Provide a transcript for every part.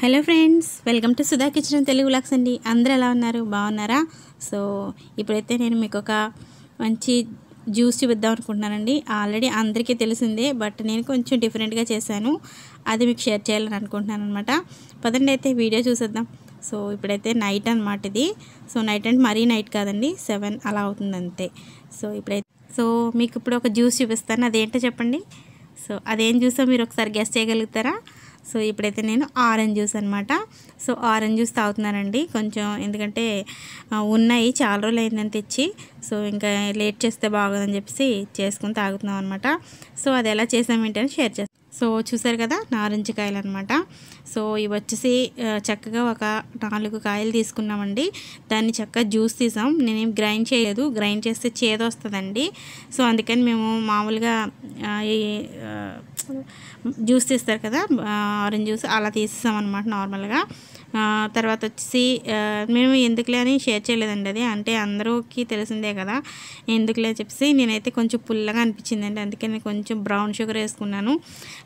hello friends welcome to Sudha kitchen Telugu లాక్స్ అండి అందరూ ఎలా ఉన్నారు బాగున్నారా సో ఇప్పుడైతే నేను మీకు ఒక మంచి జ్యూస్ చూపిద్దాం అనుకుంటున్నానండి ఆల్రెడీ అందరికీ తెలిసిందే బట్ నేను కొంచెం డిఫరెంట్గా చేశాను అది మీకు షేర్ చేయాలని అనుకుంటున్నాను అనమాట పదండి అయితే వీడియో చూసేద్దాం సో ఇప్పుడైతే నైట్ అనమాట ఇది సో నైట్ అంటే మరీ నైట్ కాదండి సెవెన్ అలా అవుతుంది అంతే సో ఇప్పుడైతే సో మీకు ఇప్పుడు ఒక జ్యూస్ చూపిస్తాను అదేంటో చెప్పండి సో అదేం చూసో మీరు ఒకసారి గెస్ట్ చేయగలుగుతారా సో ఇప్పుడైతే నేను ఆరెంజ్ జ్యూస్ అనమాట సో ఆరెంజ్ జ్యూస్ తాగుతున్నానండి కొంచెం ఎందుకంటే ఉన్నాయి చాలా రోజులు అయిందని తెచ్చి సో ఇంకా లేట్ చేస్తే బాగుందని చెప్పేసి చేసుకుని తాగుతున్నాం అనమాట సో అది ఎలా చేసామేంటని షేర్ చేస్తాను సో చూసారు కదా నారింజ కాయలు అనమాట సో ఇవి వచ్చేసి చక్కగా ఒక నాలుగు కాయలు తీసుకున్నామండి దాన్ని చక్కగా జ్యూస్ తీసాం నేనేం గ్రైండ్ చేయలేదు గ్రైండ్ చేస్తే చేదొస్తుందండి సో అందుకని మేము మామూలుగా జ్యూస్ తీస్తారు కదా ఆరెంజ్ జ్యూస్ అలా తీసేసాం అనమాట నార్మల్గా తర్వాత వచ్చేసి మేము ఎందుకులే అని షేర్ చేయలేదండి అది అంటే అందరికీ తెలిసిందే కదా ఎందుకులే చెప్పేసి నేనైతే కొంచెం పుల్లగా అనిపించిందండి అందుకే నేను కొంచెం బ్రౌన్ షుగర్ వేసుకున్నాను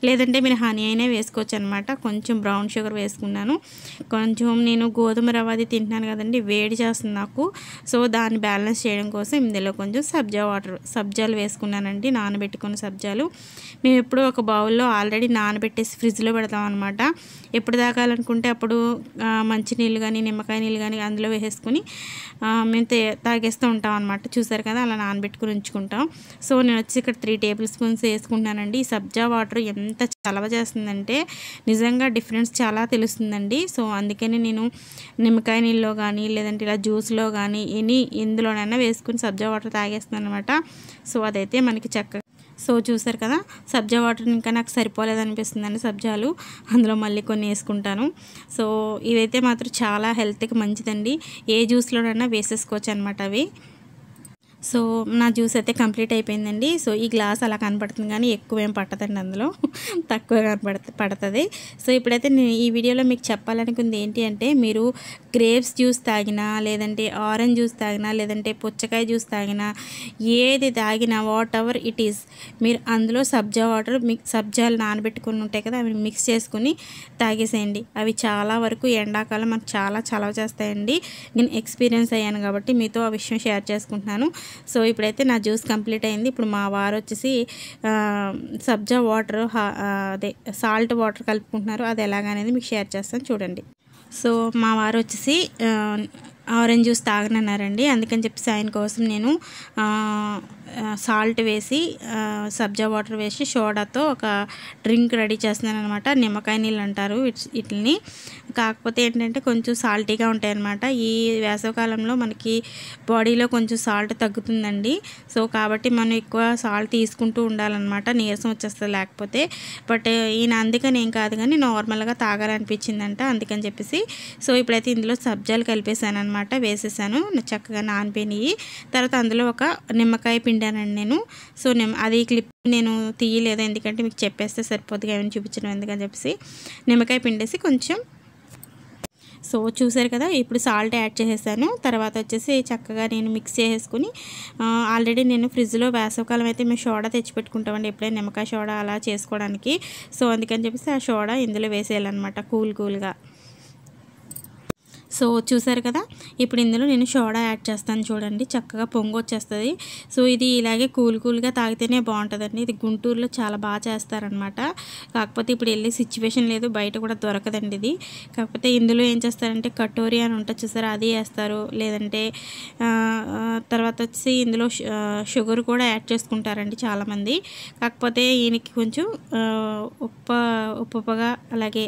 లేదంటే మీరు హనీ అయినా వేసుకోవచ్చు అనమాట కొంచెం బ్రౌన్ షుగర్ వేసుకున్నాను కొంచెం నేను గోధుమ రవ్వ అది తింటున్నాను కదండి వేడి చేస్తుంది నాకు సో దాన్ని బ్యాలెన్స్ చేయడం కోసం ఇందులో కొంచెం సబ్జా వాటర్ సబ్జాలు వేసుకున్నానండి నానబెట్టుకున్న సబ్జాలు మేము ఎప్పుడు ఒక బౌల్లో ఆల్రెడీ నానబెట్టేసి ఫ్రిడ్జ్లో పెడతాం అనమాట ఎప్పుడు దాకాలనుకుంటే అప్పుడు మంచినీళ్ళు కానీ నిమ్మకాయ నీళ్ళు కానీ అందులో వేసేసుకుని మేము తాగేస్తూ ఉంటాం అనమాట చూసారు కదా అలా నానబెట్టుకుని ఉంచుకుంటాం సో నేను వచ్చి ఇక్కడ త్రీ టేబుల్ స్పూన్స్ వేసుకుంటానండి ఈ సబ్జా వాటర్ ఎంత చలవ చేస్తుందంటే నిజంగా డిఫరెన్స్ చాలా తెలుస్తుందండి సో అందుకనే నేను నిమ్మకాయ నీళ్ళలో కానీ లేదంటే ఇలా జ్యూస్లో కానీ ఎనీ ఎందులోనైనా వేసుకుని సబ్జా వాటర్ తాగేస్తుంది అనమాట సో అదైతే మనకి చక్కగా సో చూసారు కదా సబ్జా వాటర్ ఇంకా నాకు సరిపోలేదు అనిపిస్తుందండి సబ్జాలు అందులో మళ్ళీ కొన్ని వేసుకుంటాను సో ఇవైతే మాత్రం చాలా హెల్త్కి మంచిదండి ఏ జ్యూస్లోనైనా వేసేసుకోవచ్చు అనమాట అవి సో నా జ్యూస్ అయితే కంప్లీట్ అయిపోయిందండి సో ఈ గ్లాస్ అలా కనపడుతుంది కానీ ఎక్కువ ఏం పట్టదండి అందులో తక్కువ కనపడ పడుతుంది సో ఇప్పుడైతే నేను ఈ వీడియోలో మీకు చెప్పాలనుకుంది ఏంటి అంటే మీరు గ్రేప్స్ జ్యూస్ తాగినా లేదంటే ఆరెంజ్ జ్యూస్ తాగినా లేదంటే పుచ్చకాయ జ్యూస్ తాగినా ఏది తాగినా వాట్ ఎవర్ ఇట్ ఈస్ మీరు అందులో సబ్జా వాటర్ మిక్ సబ్జాలు నానబెట్టుకుని ఉంటాయి కదా అవి మిక్స్ చేసుకుని తాగేసేయండి అవి చాలా వరకు ఎండాకాలం మనకు చాలా చలవ చేస్తాయండి నేను ఎక్స్పీరియన్స్ అయ్యాను కాబట్టి మీతో ఆ విషయం షేర్ చేసుకుంటున్నాను సో ఇప్పుడైతే నా జ్యూస్ కంప్లీట్ అయింది ఇప్పుడు మా వారు వచ్చేసి సబ్జా వాటర్ అదే సాల్ట్ వాటర్ కలుపుకుంటున్నారు అది ఎలాగనేది మీకు షేర్ చేస్తాను చూడండి సో మా వారు వచ్చేసి ఆరెంజ్ జ్యూస్ తాగనన్నారండి అందుకని చెప్పేసి ఆయన కోసం నేను సాల్ట్ వేసి సబ్జా వాటర్ వేసి సోడాతో ఒక డ్రింక్ రెడీ చేస్తున్నాను అనమాట నిమ్మకాయ నీళ్ళు అంటారు వీటిని కాకపోతే ఏంటంటే కొంచెం సాల్టీగా ఉంటాయి అనమాట ఈ వేసవకాలంలో మనకి బాడీలో కొంచెం సాల్ట్ తగ్గుతుందండి సో కాబట్టి మనం ఎక్కువ సాల్ట్ తీసుకుంటూ ఉండాలన్నమాట నీరసం వచ్చేస్తుంది లేకపోతే బట్ ఈయన అందుకని ఏం కాదు కానీ నార్మల్గా తాగాలనిపించిందంట అందుకని చెప్పేసి సో ఇప్పుడైతే ఇందులో సబ్జాలు కలిపేశాను అనమాట వేసేసాను చక్కగా నానిపోయినాయి తర్వాత అందులో ఒక నిమ్మకాయ పిండానండి నేను సో నిమ్మ అది క్లిప్ నేను తీయలేదు ఎందుకంటే మీకు చెప్పేస్తే సరిపోద్దుగా ఏమైనా చూపించడం ఎందుకని చెప్పేసి నిమ్మకాయ పిండేసి కొంచెం సో చూసారు కదా ఇప్పుడు సాల్ట్ యాడ్ చేసేసాను తర్వాత వచ్చేసి చక్కగా నేను మిక్స్ చేసేసుకుని ఆల్రెడీ నేను ఫ్రిడ్జ్లో వేసవకాలం అయితే మేము సోడా తెచ్చిపెట్టుకుంటామండి ఎప్పుడైనా నిమ్మకాయ సోడా అలా చేసుకోవడానికి సో అందుకని చెప్పేసి ఆ సోడా ఇందులో వేసేయాలన్నమాట కూల్ కూల్గా సో చూసారు కదా ఇప్పుడు ఇందులో నేను సోడా యాడ్ చేస్తాను చూడండి చక్కగా పొంగు వచ్చేస్తుంది సో ఇది ఇలాగే కూల్ కూల్గా తాగితేనే బాగుంటుందండి ఇది గుంటూరులో చాలా బాగా చేస్తారనమాట కాకపోతే ఇప్పుడు వెళ్ళే సిచ్యువేషన్ లేదు బయట కూడా దొరకదండి ఇది కాకపోతే ఇందులో ఏం చేస్తారంటే కటోరి అని ఉంటుంది చూసారా అది వేస్తారు లేదంటే తర్వాత వచ్చి ఇందులో షుగర్ కూడా యాడ్ చేసుకుంటారండి చాలామంది కాకపోతే ఈయనకి కొంచెం ఉప్ప ఉప్పుగా అలాగే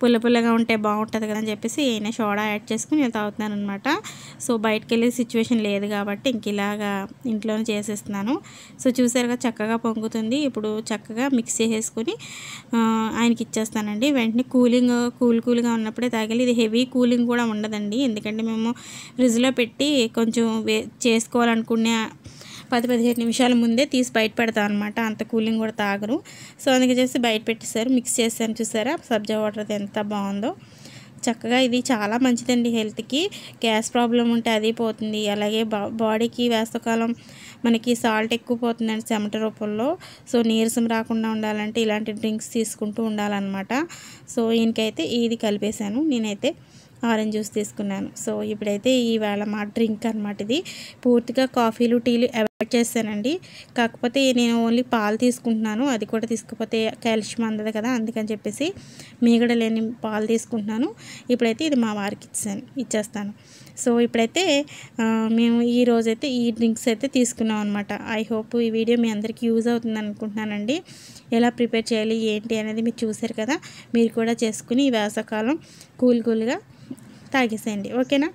పుల్ల పుల్లగా ఉంటే బాగుంటుంది కదా అని చెప్పేసి ఈయన సోడా యాడ్ యాడ్ చేసుకుని నేను తాగుతున్నాను అనమాట సో బయటకు వెళ్ళే సిచ్యువేషన్ లేదు కాబట్టి ఇంక ఇలాగా ఇంట్లోనే చేసేస్తున్నాను సో చూసారుగా చక్కగా పొంగుతుంది ఇప్పుడు చక్కగా మిక్స్ చేసేసుకుని ఆయనకి ఇచ్చేస్తానండి వెంటనే కూలింగ్ కూల్ కూల్గా ఉన్నప్పుడే తాగాలి ఇది హెవీ కూలింగ్ కూడా ఉండదండి ఎందుకంటే మేము ఫ్రిడ్జ్లో పెట్టి కొంచెం వే చేసుకోవాలనుకునే పది పదిహేను నిమిషాల ముందే తీసి బయట పెడతాను అనమాట అంత కూలింగ్ కూడా తాగరు సో అందుకే చేసి బయట పెట్టేసారు మిక్స్ చేస్తాను చూసారా సబ్జా వాటర్ ఎంత బాగుందో చక్కగా ఇది చాలా మంచిదండి హెల్త్కి గ్యాస్ ప్రాబ్లం ఉంటే అది పోతుంది అలాగే బాడీకి వేసవకాలం మనకి సాల్ట్ ఎక్కువ పోతుందండి చెమట రూపంలో సో నీరసం రాకుండా ఉండాలంటే ఇలాంటి డ్రింక్స్ తీసుకుంటూ ఉండాలన్నమాట సో ఈయనకైతే ఇది కలిపేశాను నేనైతే ఆరెంజ్ జ్యూస్ తీసుకున్నాను సో ఇప్పుడైతే ఈవేళ మా డ్రింక్ అనమాట ఇది పూర్తిగా కాఫీలు టీలు అవాయిడ్ చేస్తానండి కాకపోతే నేను ఓన్లీ పాలు తీసుకుంటున్నాను అది కూడా తీసుకుపోతే కాల్షియం అందదు కదా అందుకని చెప్పేసి మీగడ లేని పాలు తీసుకుంటున్నాను ఇప్పుడైతే ఇది మా వారికి ఇచ్చాను ఇచ్చేస్తాను సో ఇప్పుడైతే మేము ఈ రోజైతే ఈ డ్రింక్స్ అయితే తీసుకున్నాం అనమాట ఐ హోప్ ఈ వీడియో మీ అందరికీ యూజ్ అవుతుంది అనుకుంటున్నానండి ఎలా ప్రిపేర్ చేయాలి ఏంటి అనేది మీరు చూసారు కదా మీరు కూడా చేసుకుని ఈ వేసవకాలం కూల్ కూల్గా తాగేసేయండి ఓకేనా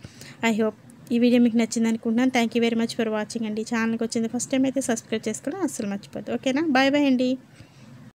ఐ హోప్ ఈ వీడియో మీకు నచ్చింది అనుకుంటున్నాను thank you very much for watching అండి ఛానల్కి వచ్చింది ఫస్ట్ టైం అయితే సబ్స్క్రైబ్ చేసుకోవడం అస్సలు మర్చిపోద్దు ఓకేనా బాయ్ బాయ్ అండి